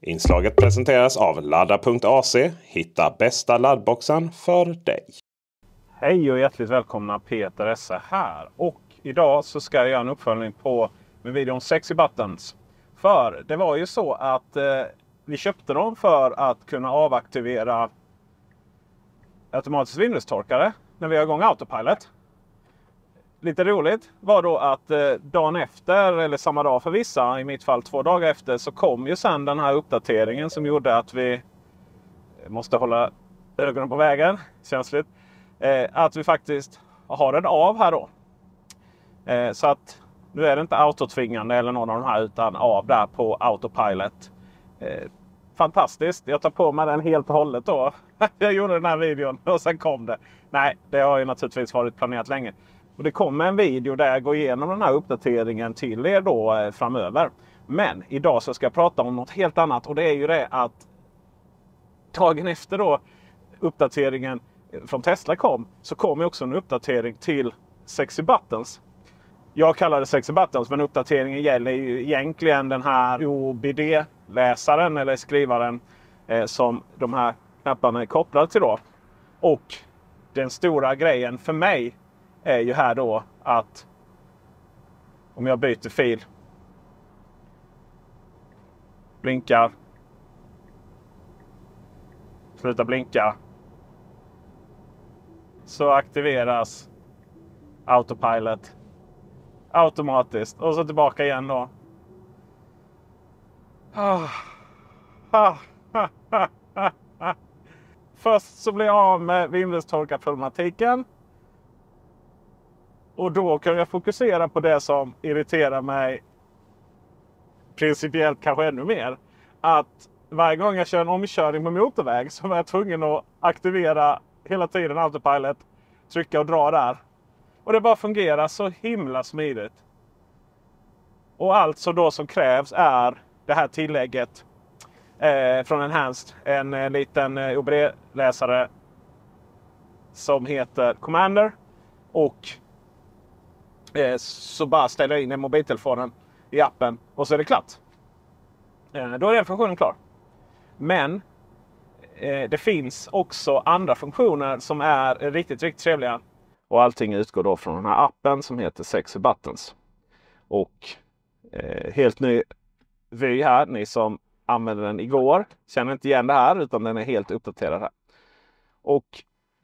Inslaget presenteras av ladda.ac. Hitta bästa laddboxen för dig. Hej och hjärtligt välkomna! Peter Esse här. Och idag så ska jag göra en uppföljning på min video om Sexy Buttons. För det var ju så att eh, vi köpte dem för att kunna avaktivera automatisk vindrutstorkare när vi har igång autopilot lite roligt var då att eh, dagen efter, eller samma dag för vissa, i mitt fall två dagar efter, så kom ju sen den här uppdateringen som gjorde att vi eh, måste hålla ögonen på vägen. Känsligt. Eh, att vi faktiskt har den av här då. så att nu är det inte autotvingande eller någon av de här utan av där på autopilot. fantastiskt! Jag tar på mig den helt och hållet då. jag gjorde den här videon och sen kom det. Nej, det har ju naturligtvis varit planerat länge. Och det kommer en video där jag går igenom den här uppdateringen till er då eh, framöver. Men idag så ska jag prata om något helt annat och det är ju det att dagen efter då uppdateringen eh, från Tesla kom så kom ju också en uppdatering till Sexy Buttons. Jag kallar det Sexy Buttons men uppdateringen gäller ju egentligen den här OBD-läsaren eller skrivaren eh, som de här knapparna är kopplade till. då. Och den stora grejen för mig är ju här då att om jag byter fil, blinkar, slutar blinka, så aktiveras autopilot automatiskt. Och så tillbaka igen då. Ah. Först så blir jag av med vindrutetorkarproblematiken. Och då kan jag fokusera på det som irriterar mig principiellt kanske ännu mer. Att varje gång jag kör en omkörning på motorväg så är jag tvungen att aktivera hela tiden autopilot. Trycka och dra där. Och det bara fungerar så himla smidigt. Och allt som då som krävs är det här tillägget eh, från Enhanced. En eh, liten eh, OBD-läsare som heter Commander. Och Eh, så bara ställer jag in den mobiltelefonen i appen och så är det klart. Eh, då är den funktionen klar. Men eh, det finns också andra funktioner som är riktigt, riktigt trevliga. Och allting utgår då från den här appen som heter Sexy Buttons. Och helt ny vy här. Ni som använde den igår känner inte igen det här utan den är helt uppdaterad här. Och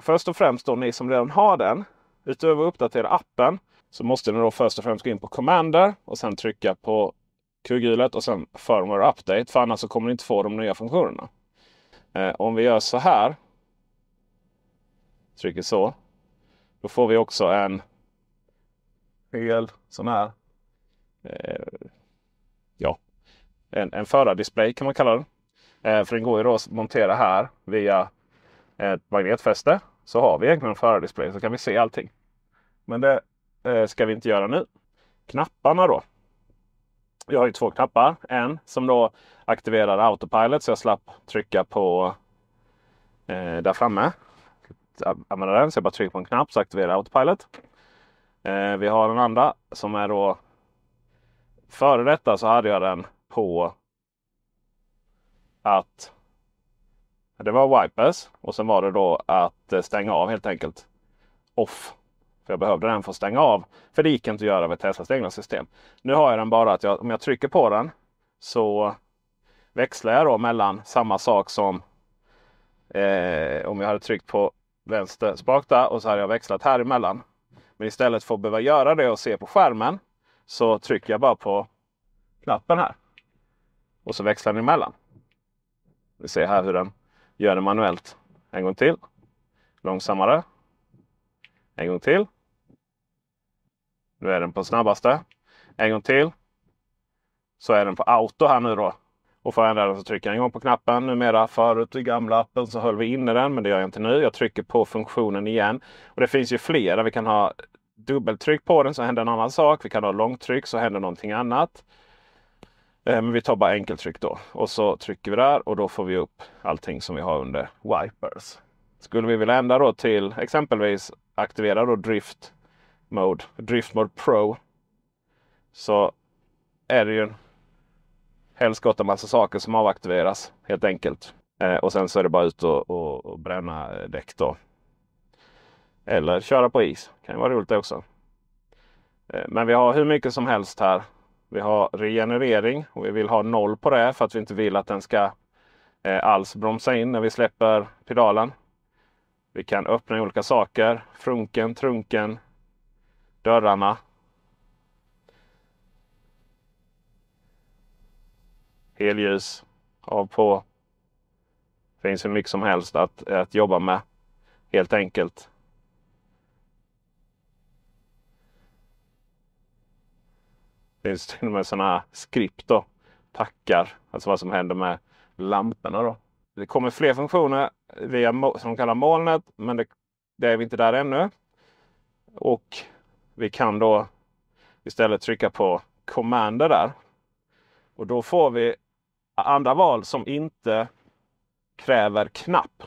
först och främst då ni som redan har den. Utöver att uppdatera appen så måste den då först och främst gå in på Commander och sen trycka på kugghjulet och sen Firmware Update. För annars så kommer ni inte få de nya funktionerna. Eh, om vi gör så här. Trycker så. Då får vi också en hel sån här. Eh, ja, en, en förardisplay kan man kalla den. Eh, för den går ju då att montera här via ett magnetfäste. Så har vi egentligen en förardisplay så kan vi se allting. Men det Eh, ska vi inte göra nu. Knapparna då. Jag har ju två knappar. En som då aktiverar autopilot så jag slapp trycka på eh, där framme. Använda den så jag bara trycker på en knapp så aktiverar autopilot. Eh, vi har den andra som är då. Före detta så hade jag den på att det var wipers och sen var det då att eh, stänga av helt enkelt. Off för jag behövde den för att stänga av. För det gick inte att göra med Teslas egna system. Nu har jag den bara att jag, om jag trycker på den så växlar jag då mellan samma sak som eh, om jag hade tryckt på vänster spak där och så hade jag växlat här emellan. Men istället för att behöva göra det och se på skärmen så trycker jag bara på knappen här. Och så växlar den emellan. Vi ser här hur den gör det manuellt. En gång till. Långsammare. En gång till. Nu är den på snabbaste. En gång till. Så är den på auto här nu då. Och för att ändra den så trycker jag en gång på knappen. Numera förut i gamla appen så höll vi inne den men det gör jag inte nu. Jag trycker på funktionen igen. Och det finns ju flera. Vi kan ha dubbeltryck på den så händer en annan sak. Vi kan ha långtryck så händer någonting annat. Eh, men vi tar bara enkeltryck då. Och så trycker vi där och då får vi upp allting som vi har under Wipers. Skulle vi vilja ändra då till exempelvis aktivera då Drift Mode, Drift Mode Pro. Så är det ju en helskotta massa saker som avaktiveras helt enkelt. Eh, och sen så är det bara ut och, och, och bränna eh, däck då. Eller köra på is. Kan ju vara roligt det också. Eh, men vi har hur mycket som helst här. Vi har regenerering och vi vill ha noll på det för att vi inte vill att den ska eh, alls bromsa in när vi släpper pedalen. Vi kan öppna olika saker. Frunken, trunken, dörrarna. Helljus av på. Finns hur mycket som helst att, att jobba med helt enkelt. Det finns till och med sådana här skript då. Tackar, alltså vad som händer med lamporna då. Det kommer fler funktioner via som de kallar molnet, men det, det är vi inte där ännu. Och vi kan då istället trycka på Commander där. Och då får vi andra val som inte kräver knapp.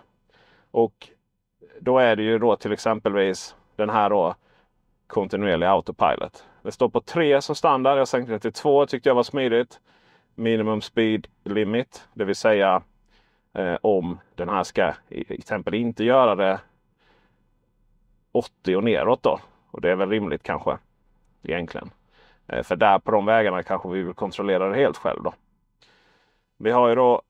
Och då är det ju då till exempelvis den här då kontinuerlig autopilot. Det står på 3 som standard. Jag sänkte det till 2 tyckte jag var smidigt. Minimum speed limit, det vill säga eh, om den här ska till exempel inte göra det 80 och neråt då. Och det är väl rimligt kanske egentligen. Eh, för där på de vägarna kanske vi vill kontrollera det helt själv då. Vi har ju då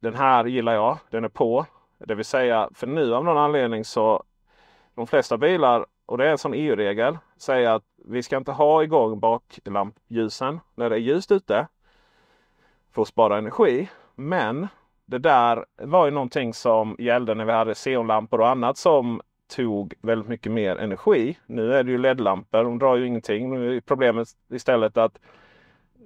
den här gillar jag. Den är på. Det vill säga för nu av någon anledning så de flesta bilar och det är en sån EU-regel säger att vi ska inte ha igång bakljusen när det är ljust ute. För att spara energi. Men det där var ju någonting som gällde när vi hade xenlampor och annat som tog väldigt mycket mer energi. Nu är det ju LED-lampor, de drar ju ingenting. Nu är problemet istället att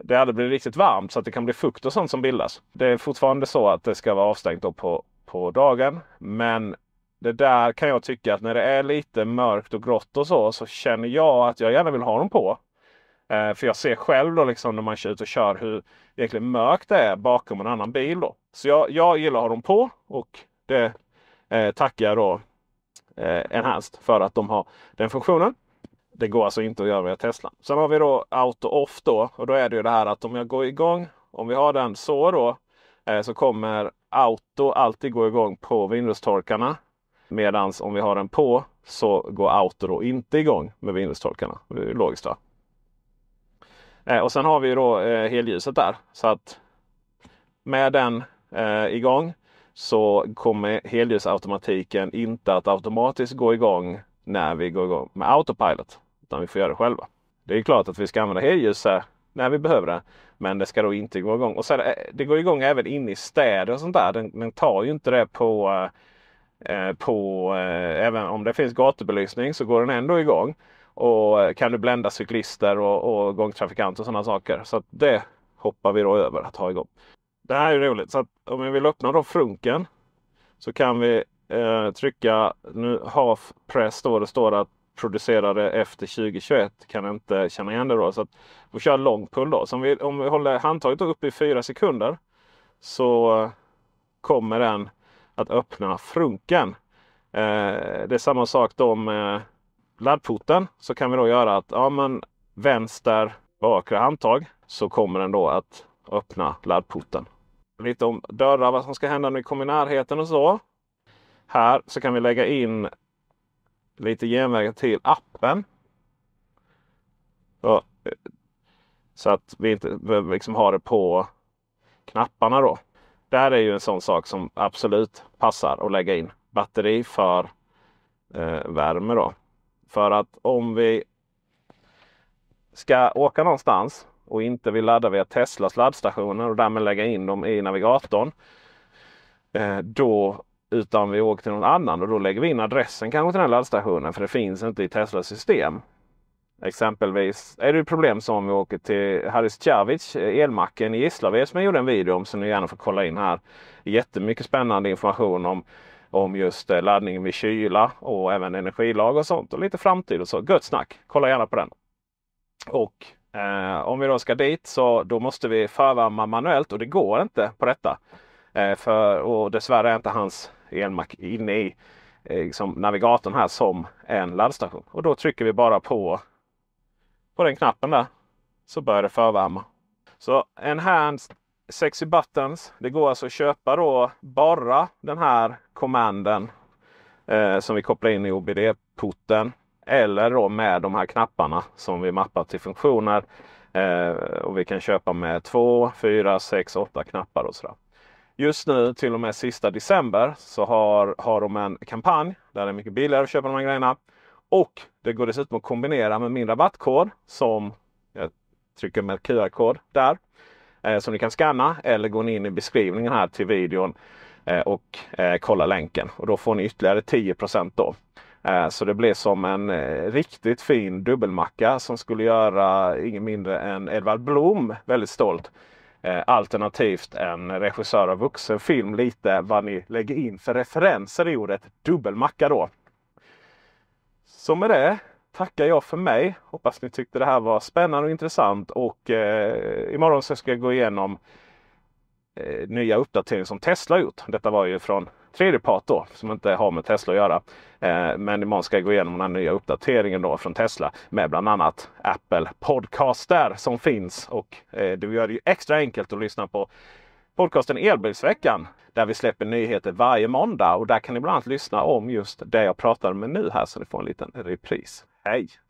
det aldrig blir riktigt varmt så att det kan bli fukt och sånt som bildas. Det är fortfarande så att det ska vara avstängt på, på dagen. Men det där kan jag tycka att när det är lite mörkt och grått och så, så känner jag att jag gärna vill ha dem på. Eh, för jag ser själv då liksom när man kör ut och kör hur egentligen mörkt det är bakom en annan bil. Då. Så jag, jag gillar att ha dem på och det eh, tackar jag då eh, Enhanced för att de har den funktionen. Det går alltså inte att göra via Tesla. Sen har vi då Auto Off då och då är det ju det här att om jag går igång, om vi har den så då, eh, så kommer Auto alltid gå igång på Windows-torkarna. Medan om vi har den på så går Auto då inte igång med Windows-torkarna. Det är logiskt. va? Eh, och sen har vi då eh, helljuset där. Så att med den eh, igång så kommer helljusautomatiken inte att automatiskt gå igång när vi går igång med autopilot. Utan vi får göra det själva. Det är klart att vi ska använda helljus eh, när vi behöver det. Men det ska då inte gå igång. Och sen, eh, det går igång även inne i städer och sånt där. Den, den tar ju inte det på eh, på, eh, även om det finns gatubelysning så går den ändå igång. Och kan du blända cyklister och, och gångtrafikanter och sådana saker. Så det hoppar vi då över att ha igång. Det här är roligt. Så om vi vill öppna då frunken så kan vi eh, trycka nu half press. Då, det står att producerade efter 2021 kan inte känna igen det. Då, så att vi kör lång pull. Då. Så om, vi, om vi håller handtaget uppe i fyra sekunder så kommer den att öppna frunken. Eh, det är samma sak då med laddfoten. Så kan vi då göra att ja, men vänster bakre handtag så kommer den då att öppna laddporten lite om dörrar, vad som ska hända när vi kommer i närheten och så. Här så kan vi lägga in lite genvägar till appen. Så, eh, så att vi inte behöver liksom ha det på knapparna då. Där är ju en sån sak som absolut passar att lägga in batteri för eh, värme då. För att om vi ska åka någonstans och inte vill ladda via Teslas laddstationer och därmed lägga in dem i navigatorn. Eh, då, utan vi åker till någon annan och då lägger vi in adressen kanske till den laddstationen för det finns inte i Teslas system. Exempelvis är det problem som om vi åker till Haris Cavic, eh, elmacken i Gislaved som jag gjorde en video om som ni gärna får kolla in här. Jättemycket spännande information om, om just eh, laddningen vid kyla och även energilag och sånt och lite framtid och så. Gött snack! Kolla gärna på den. Och Eh, om vi då ska dit så då måste vi förvärma manuellt och det går inte på detta. Eh, för, och dessvärre är inte hans elmack inne i eh, liksom navigatorn här som en laddstation. Och då trycker vi bara på, på den knappen där så börjar det förvärma. Så Enhanced Sexy Buttons. Det går alltså att köpa då bara den här kommanden eh, som vi kopplar in i OBD-porten. Eller då med de här knapparna som vi mappar till funktioner. Eh, och vi kan köpa med 2, 4, 6, 8 knappar och sådär. Just nu till och med sista december så har, har de en kampanj där det är mycket billigare att köpa de här grejerna. Och det går dessutom att kombinera med min rabattkod som jag trycker med QR-kod där. Eh, som ni kan scanna eller gå in i beskrivningen här till videon eh, och eh, kolla länken. Och då får ni ytterligare 10 då. Eh, så det blev som en eh, riktigt fin dubbelmacka som skulle göra ingen mindre än Edvard Blom väldigt stolt. Eh, alternativt en regissör av vuxenfilm. Lite vad ni lägger in för referenser i ordet dubbelmacka då. Så med det tackar jag för mig. Hoppas ni tyckte det här var spännande och intressant. Och eh, imorgon så ska jag gå igenom eh, nya uppdateringar som Tesla gjort. Detta var ju från tredjepart då som inte har med Tesla att göra. Eh, men imorgon ska jag gå igenom den här nya uppdateringen då från Tesla med bland annat Apple Podcaster som finns och eh, det gör det ju extra enkelt att lyssna på podcasten Elbilsveckan där vi släpper nyheter varje måndag och där kan ni bland annat lyssna om just det jag pratade med nu här så ni får en liten repris. Hej!